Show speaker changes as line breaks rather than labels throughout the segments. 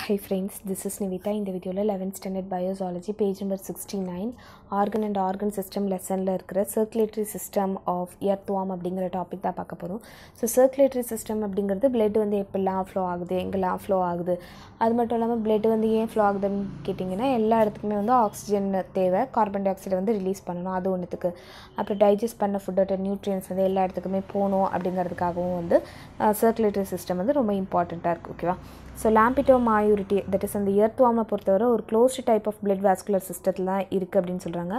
high friends this is Nivitha இந்த வீடியோவில் eleventh standard biology page number sixty nine organ and organ system லெசனில் இருக்கிற circulatory system of earthworm அப்படிங்கிற topic தான் பார்க்க போகிறோம் ஸோ சர்க்குலேட்டரி சிஸ்டம் அப்படிங்கிறது பிளட் வந்து எப்படிலாம் ஃப்ளோ ஆகுது எங்கெல்லாம் ஃப்ளோ ஆகுது அது மட்டும் இல்லாமல் பிளட் வந்து ஏன் ஃப்ளோ ஆகுதுன்னு கேட்டிங்கன்னா எல்லா இடத்துக்குமே வந்து ஆக்சிஜன் தேவை கார்பன் டை ஆக்சைடை வந்து ரிலீஸ் பண்ணணும் அது ஒன்றுத்துக்கு அப்புறம் டைஜஸ்ட் பண்ண ஃபுட்டோட நியூட்ரியன்ஸ் வந்து எல்லா இடத்துக்குமே போகணும் அப்படிங்கிறதுக்காகவும் வந்து சர்க்குலேட்டரி சிஸ்டம் வந்து ரொம்ப இம்பார்ட்டண்ட்டாக இருக்குது ஓகேவா ஸோ லேம்பிட்டோமாயூரிட்டி தட் இஸ் அந்த இயர்த்துவாமை பொறுத்தவரை ஒரு closed type of blood vascular சிஸ்டத்தில் தான் இருக்குது அப்படின்னு சொல்கிறாங்க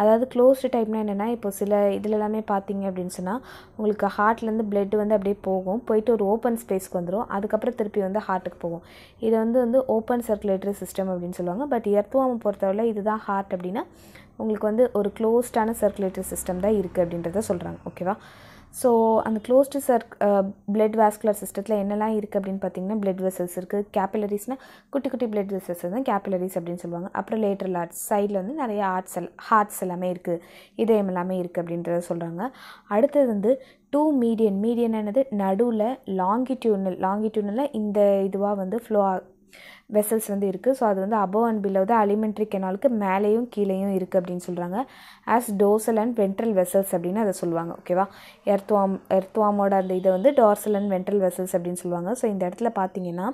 அதாவது க்ளோஸ்டு டைப்னா என்னென்னா இப்போ சில இதில் எல்லாமே பார்த்தீங்க அப்படின்னு சொன்னால் உங்களுக்கு ஹார்ட்லேருந்து பிளட் வந்து அப்படியே போகும் போயிட்டு ஒரு ஓப்பன் ஸ்பேஸ்க்கு வந்துடும் அதுக்கப்புறம் திருப்பி வந்து ஹார்ட்டுக்கு போகும் இது வந்து வந்து ஓப்பன் சர்க்குலேட்டரி சிஸ்டம் அப்படின்னு சொல்லுவாங்க பட் இயர்த்துவாமை பொறுத்தவரை இதுதான் ஹார்ட் அப்படின்னா உங்களுக்கு வந்து ஒரு க்ளோஸ்டான சர்க்குலேட்டரி சிஸ்டம் தான் இருக்குது அப்படின்றத சொல்கிறாங்க ஓகேவா ஸோ அந்த க்ளோஸ்டு சர் பிளட் வேஸ்குலர் சிஸ்டத்தில் என்னெல்லாம் இருக்குது அப்படின்னு பார்த்தீங்கன்னா பிளட் வெசல்ஸ் இருக்குது கேபிலரிஸ்னால் குட்டி குட்டி பிளட் வெசல்ஸ் தான் கேபிலரிஸ் அப்படின்னு சொல்லுவாங்க அப்புறம் லேட்டர் ஆர்ட்ஸ் சைடில் வந்து நிறைய ஹார்ட் செல் ஹார்ட்ஸ் எல்லாமே இருக்குது இதயம் எல்லாமே இருக்குது அப்படின்றத சொல்கிறாங்க அடுத்தது வந்து டூ மீடியன் மீடியன் என்னது நடுவில் லாங்கிடியூனல் லாங்கிட்யூனலில் இந்த இதுவாக வந்து ஃப்ளோ வெசல்ஸ் வந்து இருக்குது ஸோ அது வந்து அபவ் அண்ட் பிலோ தான் அலிமெண்ட்ரி கெனாலுக்கு மேலேயும் கீழேயும் இருக்குது அப்படின்னு சொல்கிறாங்க as dorsal and ventral vessels அப்படின்னு அதை சொல்லுவாங்க ஓகேவா எர்த்வாம் எர்த்வாமோட அந்த இதை வந்து டோர்சல் அண்ட் வென்ட்ரல் வெசல்ஸ் அப்படின்னு சொல்லுவாங்க ஸோ இந்த இடத்துல பார்த்தீங்கன்னா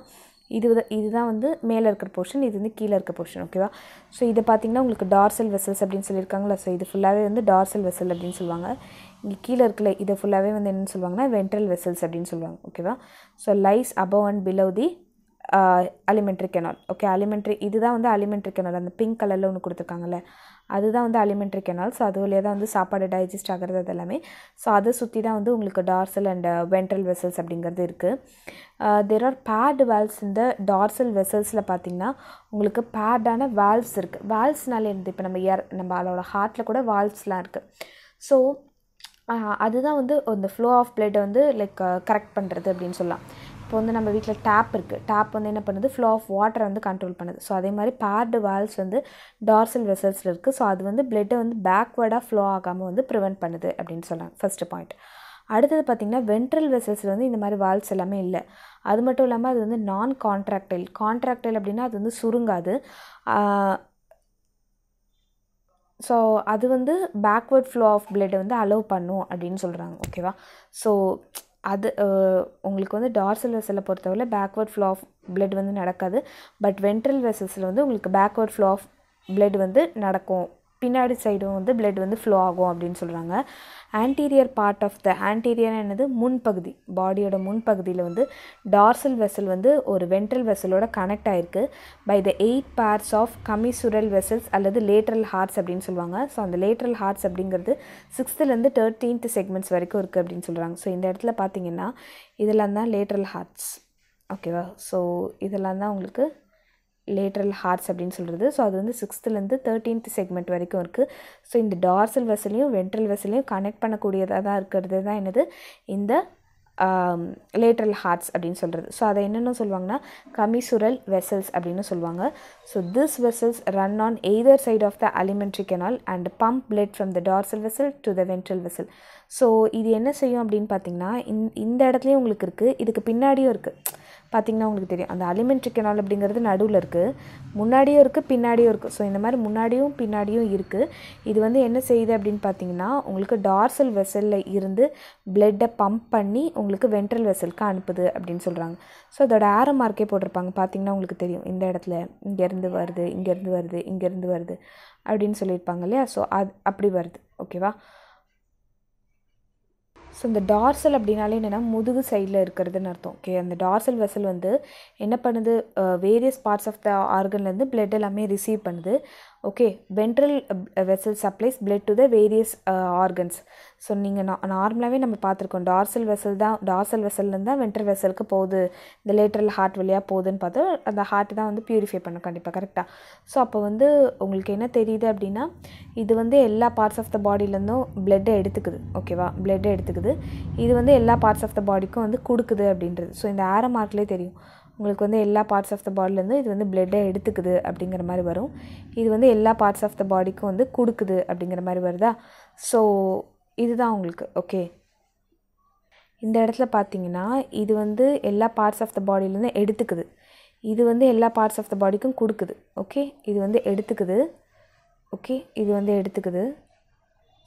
இது இதுதான் வந்து மேலே இருக்கிற போர்ஷன் இது வந்து கீழே இருக்க போர்ஷன் ஓகேவா ஸோ இதை பார்த்தீங்கன்னா உங்களுக்கு டார்சல் வெசல்ஸ் அப்படின்னு சொல்லியிருக்காங்களா ஸோ இது ஃபுல்லாகவே வந்து டார்சல் வெசல் அப்படின்னு சொல்லுவாங்க இங்கே கீழே இருக்கல இதை ஃபுல்லாகவே வந்து என்னென்னு சொல்லுவாங்கன்னா வென்ட்ரல் வெசல்ஸ் அப்படின்னு சொல்லுவாங்க ஓகேவா so lies above and below the alimentary canal okay alimentary இதுதான் வந்து அலிமெண்ட்ரி கெனால் அந்த பிங்க் கலரில் ஒன்று கொடுத்துருக்காங்கல்ல அதுதான் வந்து அலிமெண்ட்ரி கெனால் ஸோ அது வழியாக தான் வந்து சாப்பாடு டைஜஸ்ட் ஆகிறது அது எல்லாமே ஸோ அதை சுற்றி தான் வந்து உங்களுக்கு டார்சல் அண்ட் வென்ட்ரல் வெசல்ஸ் அப்படிங்கிறது இருக்குது தேர் ஆர் பேட் வேல்வ்ஸ் இந்த டார்சல் வெசல்ஸில் பார்த்தீங்கன்னா உங்களுக்கு பேடான வேல்வ்ஸ் இருக்குது வேல்வ்ஸ்னாலே இருந்து இப்போ நம்ம ஏர் நம்ம அதோட ஹார்ட்டில் கூட வால்வ்ஸ்லாம் இருக்குது ஸோ uh, அதுதான் வந்து அந்த ஃப்ளோ ஆஃப் பிளட் வந்து லைக் கரெக்ட் பண்ணுறது அப்படின்னு சொல்லலாம் இப்போ வந்து நம்ம வீட்டில் டேப் இருக்குது டேப் வந்து என்ன பண்ணுது ஃப்ளோ ஆஃப் வாட்டரை வந்து கண்ட்ரோல் பண்ணுது ஸோ அதே மாதிரி பேர்டு வால்ஸ் வந்து டார்சல் வெசல்ஸில் இருக்குது ஸோ அது வந்து பிளட்டை வந்து பேக்வேர்டாக ஃப்ளோ ஆகாமல் வந்து ப்ரிவெண்ட் பண்ணுது அப்படின்னு சொல்லலாம் ஃபஸ்ட்டு பாயிண்ட் அடுத்தது பார்த்திங்கன்னா வென்ட்ரல் வெசல்ஸில் வந்து இந்த மாதிரி வால்ஸ் எல்லாமே இல்லை அது மட்டும் இல்லாமல் அது வந்து நான் கான்ட்ராக்டைல் கான்ட்ராக்டைல் அப்படின்னா அது வந்து சுருங்காது ஸோ அது வந்து பேக்வேர்ட் ஃப்ளோ ஆஃப் பிளட்டை வந்து அலோவ் பண்ணும் அப்படின்னு சொல்கிறாங்க ஓகேவா ஸோ அது உங்களுக்கு வந்து டார்சல் வெசலில் பொறுத்தவரை பேக்வர்ட் ஃப்ளோ ஆஃப் பிளட் வந்து நடக்காது பட் வென்ட்ரல் வெசல்ஸில் வந்து உங்களுக்கு பேக்வேர்ட் ஃப்ளோ ஆஃப் பிளட் வந்து நடக்கும் பின்னாடி சைடும் வந்து பிளட் வந்து ஃப்ளோ ஆகும் அப்படின்னு சொல்கிறாங்க anterior part of the anterior என்னது முன்பகுதி பாடியோட முன்பகுதியில் வந்து டார்சல் வெசல் வந்து ஒரு வென்ட்ரல் வெசலோட கனெக்ட் ஆகிருக்கு by the eight pairs of commissural vessels அல்லது லேட்ரல் ஹார்ட்ஸ் அப்படின்னு சொல்லுவாங்க ஸோ அந்த லேட்ரல் ஹார்ட்ஸ் அப்படிங்கிறது சிக்ஸ்த்துலேருந்து தேர்ட்டீன்த் செக்மெண்ட்ஸ் வரைக்கும் இருக்குது அப்படின்னு சொல்கிறாங்க ஸோ இந்த இடத்துல பார்த்தீங்கன்னா இதெல்லாம் தான் லேட்ரல் ஹார்ட்ஸ் ஓகேவா ஸோ இதெல்லாம் தான் உங்களுக்கு லேட்ரல் ஹார்ட்ஸ் அப்படின்னு சொல்கிறது ஸோ அது வந்து சிக்ஸ்த்துலேருந்து தேர்ட்டீன்த் செக்மெண்ட் வரைக்கும் இருக்குது ஸோ இந்த டார்சல் வெசலையும் வென்ட்ரல் வெசலையும் கனெக்ட் பண்ணக்கூடியதாக தான் இருக்கிறது தான் என்னது இந்த லேட்ரல் ஹார்ட்ஸ் அப்படின்னு சொல்கிறது ஸோ அதை என்னென்ன சொல்லுவாங்கன்னா கமிசுரல் வெசல்ஸ் அப்படின்னு சொல்லுவாங்க so this vessels run on either side of the alimentary canal and pump blood from the dorsal vessel to the ventral vessel so இது என்ன செய்யும் அப்படின்னு பார்த்தீங்கன்னா இந்த இடத்துலையும் உங்களுக்கு இருக்குது இதுக்கு பின்னாடியும் இருக்குது பார்த்திங்கன்னா உங்களுக்கு தெரியும் அந்த அலிமெண்ட்ரி கெனால் அப்படிங்கிறது நடுவில் இருக்குது முன்னாடியும் இருக்குது பின்னாடியும் இருக்குது ஸோ இந்த மாதிரி முன்னாடியும் பின்னாடியும் இருக்குது இது வந்து என்ன செய்யுது அப்படின்னு பார்த்தீங்கன்னா உங்களுக்கு டார்சல் வெசலில் இருந்து பிளட்டை பம்ப் பண்ணி உங்களுக்கு வென்ட்ரல் வெசலுக்கு அனுப்புது அப்படின்னு சொல்கிறாங்க ஸோ அதோட ஆரம் மார்க்கே போட்டிருப்பாங்க பார்த்திங்கன்னா உங்களுக்கு தெரியும் இந்த இடத்துல இங்கேருந்து வருது இங்கேருந்து வருது இங்கேருந்து வருது அப்படின்னு சொல்லியிருப்பாங்க இல்லையா ஸோ அது அப்படி வருது ஓகேவா ஸோ இந்த டார்சல் அப்படின்னாலே என்னென்னா முதுகு சைடில் இருக்கிறதுன்னு அர்த்தம் ஓகே அந்த டார்சல் வெசல் வந்து என்ன பண்ணுது வேரியஸ் பார்ட்ஸ் ஆஃப் த ஆர்கன்லேருந்து பிளட் எல்லாமே ரிசீவ் பண்ணுது okay ventral vessel supplies blood to the various organs so நீங்கள் நா நார்மலாகவே நம்ம பார்த்துருக்கோம் டார்சல் வெசல் தான் டார்சல் வெசல்லேருந்து தான் வென்ட்ரல் வெசலுக்கு போகுது இந்த லேட்ரல் ஹார்ட் வழியாக போகுதுன்னு பார்த்தா அந்த ஹார்ட் தான் வந்து ப்யூரிஃபை பண்ணும் கண்டிப்பாக கரெக்டாக ஸோ அப்போ வந்து உங்களுக்கு என்ன தெரியுது அப்படின்னா இது வந்து எல்லா பார்ட்ஸ் ஆஃப் த பாடியிலேருந்தும் பிளட்டை எடுத்துக்குது ஓகேவா பிளட்டை எடுத்துக்குது இது வந்து எல்லா பார்ட்ஸ் ஆஃப் த பாடிக்கும் வந்து கொடுக்குது அப்படின்றது ஸோ இந்த ஆரோ மார்க்லேயே தெரியும் உங்களுக்கு வந்து எல்லா பார்ட்ஸ் ஆஃப் த பாடிலேருந்து இது வந்து பிளட்டை எடுத்துக்குது அப்படிங்கிற மாதிரி வரும் இது வந்து எல்லா பார்ட்ஸ் ஆஃப் த பாடிக்கும் வந்து கொடுக்குது அப்படிங்கிற மாதிரி வருதா ஸோ இதுதான் உங்களுக்கு ஓகே இந்த இடத்துல பார்த்தீங்கன்னா இது வந்து எல்லா பார்ட்ஸ் ஆஃப் த பாடியிலேருந்து எடுத்துக்குது இது வந்து எல்லா பார்ட்ஸ் ஆஃப் த பாடிக்கும் கொடுக்குது ஓகே இது வந்து எடுத்துக்குது ஓகே இது வந்து எடுத்துக்குது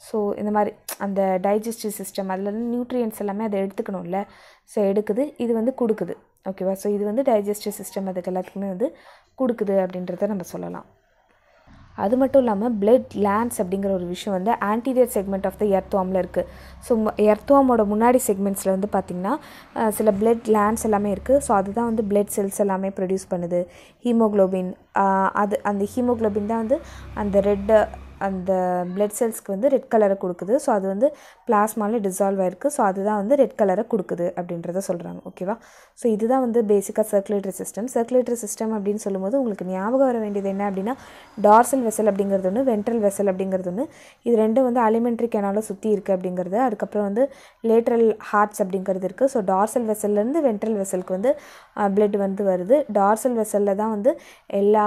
ஸோ இந்த மாதிரி அந்த டைஜஸ்டிவ் சிஸ்டம் அதில் நியூட்ரியன்ஸ் எல்லாமே அதை எடுத்துக்கணும்ல ஸோ எடுக்குது இது வந்து கொடுக்குது ஓகேவா ஸோ இது வந்து டைஜஸ்டிவ் சிஸ்டம் அதுக்கு எல்லாத்துக்குமே வந்து கொடுக்குது அப்படின்றத நம்ம சொல்லலாம் அது மட்டும் இல்லாமல் பிளட் லேண்ட்ஸ் அப்படிங்கிற ஒரு விஷயம் வந்து ஆன்டீரியர் செக்மெண்ட் ஆஃப் த எர்த்வாமில் இருக்குது ஸோ எர்த்வாமோட முன்னாடி செக்மெண்ட்ஸில் வந்து பார்த்திங்கன்னா சில பிளட் லேண்ட்ஸ் எல்லாமே இருக்குது ஸோ அதுதான் வந்து பிளட் செல்ஸ் எல்லாமே ப்ரொடியூஸ் பண்ணுது ஹீமோக்ளோபின் அது அந்த ஹீமோக்ளோபின் தான் வந்து அந்த ரெட்டு அந்த பிளட் செல்ஸ்க்கு வந்து ரெட் கலரை கொடுக்குது ஸோ அது வந்து பிளாஸ்மாவில் டிசால்வ் ஆகிருக்கு ஸோ அதுதான் வந்து ரெட் கலரை கொடுக்குது அப்படின்றத சொல்கிறாங்க ஓகேவா ஸோ இதுதான் வந்து பேசிக்காக சர்க்குலேட்டரி சிஸ்டம் சர்க்குலேட்டரி சிஸ்டம் அப்படின்னு சொல்லும்போது உங்களுக்கு ஞாபகம் வர வேண்டியது என்ன அப்படின்னா டார்சல் வெசல் அப்படிங்கிறது ஒன்று வென்ட்ரல் வெசல் அப்படிங்கிறது ஒன்று இது ரெண்டும் வந்து அலிமெண்ட்ரி கேனால சுற்றி இருக்குது அப்படிங்கிறது அதுக்கப்புறம் வந்து லேட்ரல் ஹார்ட்ஸ் அப்படிங்கிறது இருக்குது ஸோ டார்சல் வெசல்லேருந்து வென்ட்ரல் வெசலுக்கு வந்து பிளட் வந்து வருது டார்சல் வெசலில் தான் வந்து எல்லா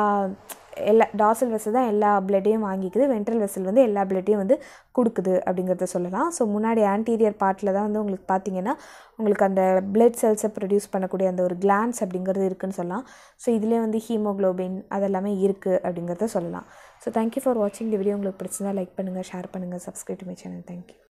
எல்லா டாசல் வெசல் தான் எல்லா பிளட்டையும் வாங்கிக்குது வென்ட்ரல் வெசல் வந்து எல்லா பிளட்டையும் வந்து கொடுக்குது அப்படிங்கிறத சொல்லலாம் ஸோ முன்னாடி ஆன்டீரியர் பார்ட்டில் தான் வந்து உங்களுக்கு பார்த்தீங்கன்னா உங்களுக்கு அந்த பிளட் செல்ஸை ப்ரொடியூஸ் பண்ணக்கூடிய அந்த ஒரு கிளான்ஸ் அப்படிங்கிறது இருக்குதுன்னு சொல்லலாம் ஸோ இதிலே வந்து ஹீமோக்ளோபின் அதெல்லாமே இருக்குது அப்படிங்கிறத சொல்லலாம் ஸோ தேங்க்யூ ஃபார் வாட்சிங் இந்த வீடியோ உங்களுக்கு பிடிச்சிருந்தா லைக் பண்ணுங்கள் ஷேர் பண்ணுங்கள் subscribe to my channel thank you